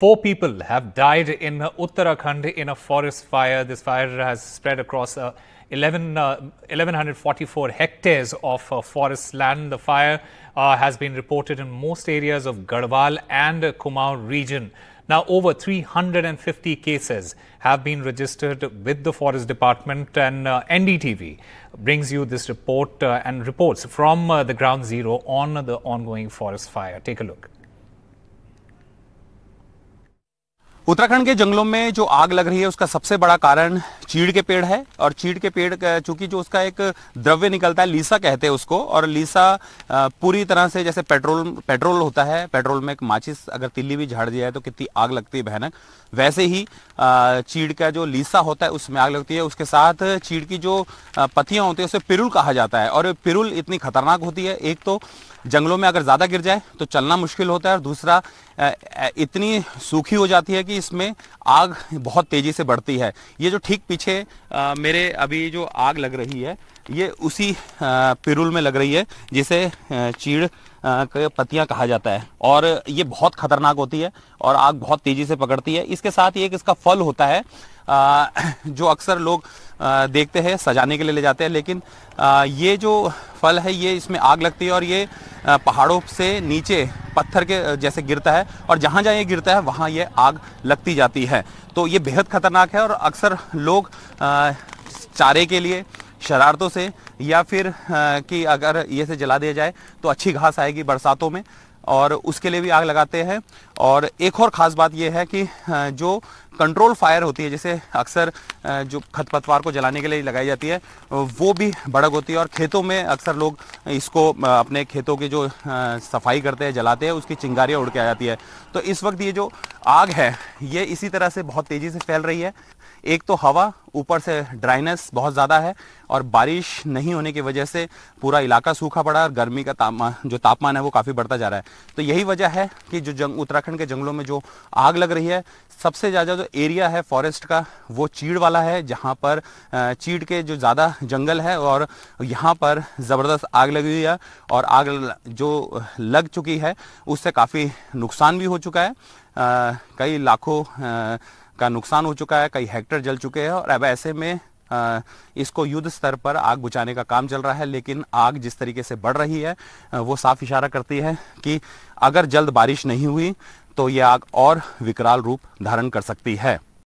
Four people have died in Uttarakhand in a forest fire. This fire has spread across uh, 11, uh, 1144 hectares of uh, forest land. The fire uh, has been reported in most areas of Garhwal and Kumaon region. Now, over 350 cases have been registered with the Forest Department and uh, NDTV brings you this report uh, and reports from the ground zero on the ongoing forest fire. Take a look. Uttarakhand के जंगलों में जो आग लग रही है उसका सबसे बड़ा कारण चीड़ के पेड़ है और चीड़ के पेड़ चूंकि जो उसका एक द्रव्य निकलता है लीसा कहते हैं उसको और लीसा पूरी तरह से जैसे पेट्रोल पेट्रोल होता है पेट्रोल में एक माचिस अगर तिल्ली भी झाड़ दिया है तो कितनी आग लगती है भयानक वैसे ही चीड़ का जो लीसा होता है उसमें आग लगती है उसके साथ चीड़ की जो पत्तियां होती है उसे पिरुल कहा जाता है और पिरुल इतनी खतरनाक होती है एक तो जंगलों में अगर ज़्यादा गिर जाए तो चलना मुश्किल होता है और दूसरा इतनी सूखी हो जाती है कि इसमें आग बहुत तेज़ी से बढ़ती है ये जो ठीक पीछे आ, मेरे अभी जो आग लग रही है ये उसी पिरुल में लग रही है जिसे चीड़ के पत्तियां कहा जाता है और ये बहुत खतरनाक होती है और आग बहुत तेजी से पकड़ती है इसके साथ ही एक इसका फल होता है जो अक्सर लोग देखते हैं सजाने के लिए ले जाते हैं लेकिन ये जो फल है ये इसमें आग लगती है और ये पहाड़ों से नीचे पत्थर के जैसे गिरता है और जहाँ जहाँ ये गिरता है वहाँ ये आग लगती जाती है तो ये बेहद ख़तरनाक है और अक्सर लोग चारे के लिए शरारतों से या फिर कि अगर ये से जला दिया जाए तो अच्छी घास आएगी बरसातों में और उसके लिए भी आग लगाते हैं और एक और ख़ास बात यह है कि जो कंट्रोल फायर होती है जैसे अक्सर जो खतपतवार को जलाने के लिए लगाई जाती है वो भी भड़क होती है और खेतों में अक्सर लोग इसको अपने खेतों की जो सफाई करते हैं जलाते हैं उसकी चिंगारियाँ उड़ के आ जाती है तो इस वक्त ये जो आग है ये इसी तरह से बहुत तेज़ी से फैल रही है एक तो हवा ऊपर से ड्राइनेस बहुत ज़्यादा है और बारिश नहीं होने की वजह से पूरा इलाका सूखा पड़ा और गर्मी का तापमान जो तापमान है वो काफ़ी बढ़ता जा रहा है तो यही वजह है कि जो जंग उत्तराखंड के जंगलों में जो आग लग रही है सबसे ज़्यादा जो एरिया है फॉरेस्ट का वो चीड़ वाला है जहाँ पर चीड़ के जो ज़्यादा जंगल है और यहाँ पर ज़बरदस्त आग लगी हुई है और आग जो लग चुकी है उससे काफ़ी नुकसान भी हो चुका है आ, कई लाखों का नुकसान हो चुका है कई हेक्टर जल चुके हैं और अब ऐसे में इसको युद्ध स्तर पर आग बुझाने का काम चल रहा है लेकिन आग जिस तरीके से बढ़ रही है वो साफ इशारा करती है कि अगर जल्द बारिश नहीं हुई तो ये आग और विकराल रूप धारण कर सकती है